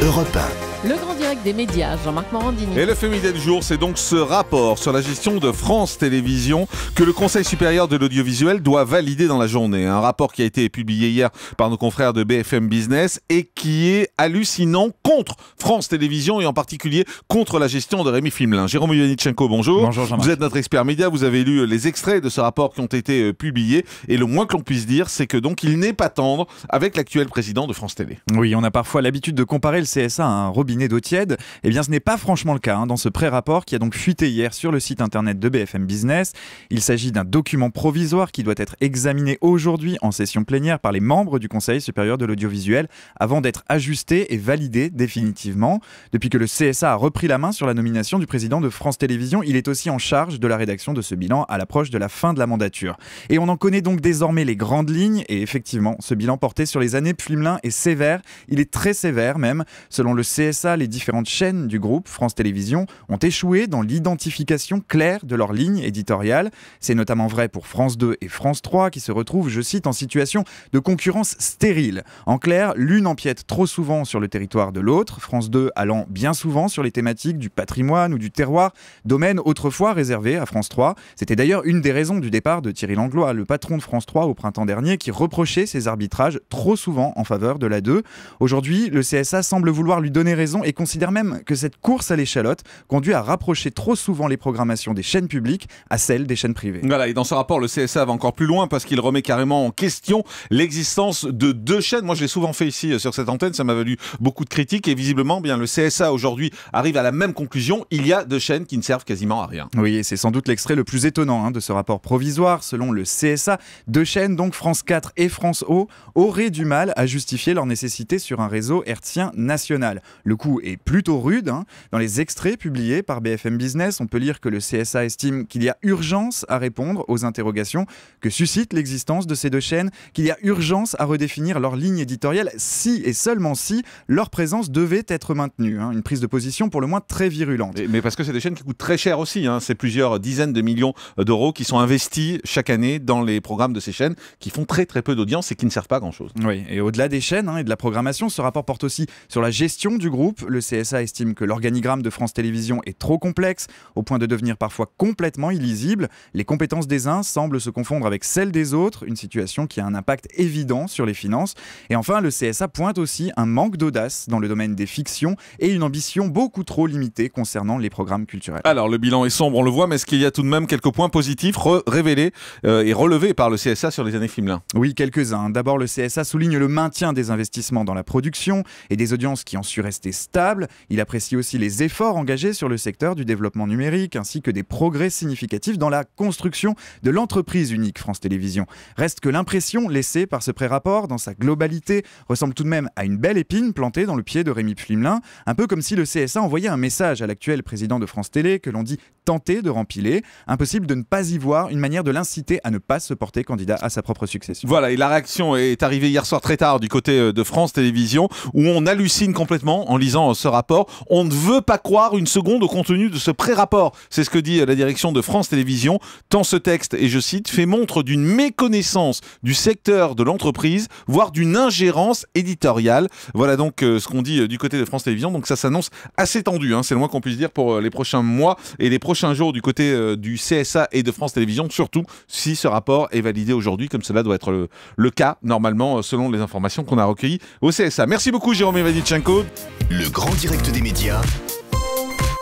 Europe 1. Le grand direct des médias, Jean-Marc Morandini. Et le féminin du jour, c'est donc ce rapport sur la gestion de France Télévisions que le Conseil supérieur de l'audiovisuel doit valider dans la journée. Un rapport qui a été publié hier par nos confrères de BFM Business et qui est hallucinant contre France Télévisions et en particulier contre la gestion de Rémi Filmelin. Jérôme Yanichenko, bonjour. Bonjour Jean-Marc. Vous êtes notre expert média, vous avez lu les extraits de ce rapport qui ont été euh, publiés et le moins que l'on puisse dire, c'est que donc il n'est pas tendre avec l'actuel président de France Télé. Oui, on a parfois l'habitude de comparer le CSA à un robot d'eau tiède Eh bien, ce n'est pas franchement le cas hein, dans ce pré-rapport qui a donc fuité hier sur le site internet de BFM Business. Il s'agit d'un document provisoire qui doit être examiné aujourd'hui en session plénière par les membres du Conseil supérieur de l'audiovisuel avant d'être ajusté et validé définitivement. Depuis que le CSA a repris la main sur la nomination du président de France Télévisions, il est aussi en charge de la rédaction de ce bilan à l'approche de la fin de la mandature. Et on en connaît donc désormais les grandes lignes et effectivement, ce bilan porté sur les années Plumelin est sévère, il est très sévère même. Selon le CSA, les différentes chaînes du groupe France Télévisions ont échoué dans l'identification claire de leur ligne éditoriale. C'est notamment vrai pour France 2 et France 3 qui se retrouvent, je cite, en situation de concurrence stérile. En clair, l'une empiète trop souvent sur le territoire de l'autre, France 2 allant bien souvent sur les thématiques du patrimoine ou du terroir, domaine autrefois réservé à France 3. C'était d'ailleurs une des raisons du départ de Thierry Langlois, le patron de France 3 au printemps dernier, qui reprochait ses arbitrages trop souvent en faveur de la 2. Aujourd'hui, le CSA semble vouloir lui donner raison et considère même que cette course à l'échalote conduit à rapprocher trop souvent les programmations des chaînes publiques à celles des chaînes privées. Voilà, et dans ce rapport, le CSA va encore plus loin parce qu'il remet carrément en question l'existence de deux chaînes. Moi, je l'ai souvent fait ici euh, sur cette antenne, ça m'a valu beaucoup de critiques et visiblement, eh bien le CSA aujourd'hui arrive à la même conclusion. Il y a deux chaînes qui ne servent quasiment à rien. Oui, et c'est sans doute l'extrait le plus étonnant hein, de ce rapport provisoire. Selon le CSA, deux chaînes, donc France 4 et France O, auraient du mal à justifier leur nécessité sur un réseau hertzien national. Le coup, est plutôt rude. Hein. Dans les extraits publiés par BFM Business, on peut lire que le CSA estime qu'il y a urgence à répondre aux interrogations que suscite l'existence de ces deux chaînes, qu'il y a urgence à redéfinir leur ligne éditoriale si et seulement si leur présence devait être maintenue. Hein. Une prise de position pour le moins très virulente. Mais, parce que c'est des chaînes qui coûtent très cher aussi. Hein. C'est plusieurs dizaines de millions d'euros qui sont investis chaque année dans les programmes de ces chaînes qui font très très peu d'audience et qui ne servent pas à grand-chose. Oui, et au-delà des chaînes et de la programmation, ce rapport porte aussi sur la gestion du groupe le CSA estime que l'organigramme de France Télévisions est trop complexe, au point de devenir parfois complètement illisible. Les compétences des uns semblent se confondre avec celles des autres, une situation qui a un impact évident sur les finances. Et enfin, le CSA pointe aussi un manque d'audace dans le domaine des fictions et une ambition beaucoup trop limitée concernant les programmes culturels. Alors, le bilan est sombre, on le voit, mais est-ce qu'il y a tout de même quelques points positifs révélés euh, et relevés par le CSA sur les années là Oui, quelques-uns. D'abord, le CSA souligne le maintien des investissements dans la production et des audiences qui ont su rester stable. Il apprécie aussi les efforts engagés sur le secteur du développement numérique ainsi que des progrès significatifs dans la construction de l'entreprise unique France Télévisions. Reste que l'impression laissée par ce pré-rapport dans sa globalité ressemble tout de même à une belle épine plantée dans le pied de Rémi Pflimelin, un peu comme si le CSA envoyait un message à l'actuel président de France Télé que l'on dit tenter de rempiler. Impossible de ne pas y voir une manière de l'inciter à ne pas se porter candidat à sa propre succession. Voilà, et la réaction est arrivée hier soir très tard du côté euh, de France Télévisions où on hallucine complètement en lisant ce rapport. On ne veut pas croire une seconde au contenu de ce pré-rapport. C'est ce que dit la direction de France Télévisions. Tant ce texte, et je cite, fait montre d'une méconnaissance du secteur de l'entreprise, voire d'une ingérence éditoriale. Voilà donc euh, ce qu'on dit euh, du côté de France Télévisions. Donc ça s'annonce assez tendu, hein. c'est le moins qu'on puisse dire pour euh, les prochains mois et les prochains jours du côté du CSA et de France Télévisions, surtout si ce rapport est validé aujourd'hui, comme cela doit être le, cas normalement selon les informations qu'on a recueillies au CSA. Merci beaucoup Jérôme Evadichenko. Le grand direct des médias,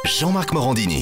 Jean-Marc Morandini.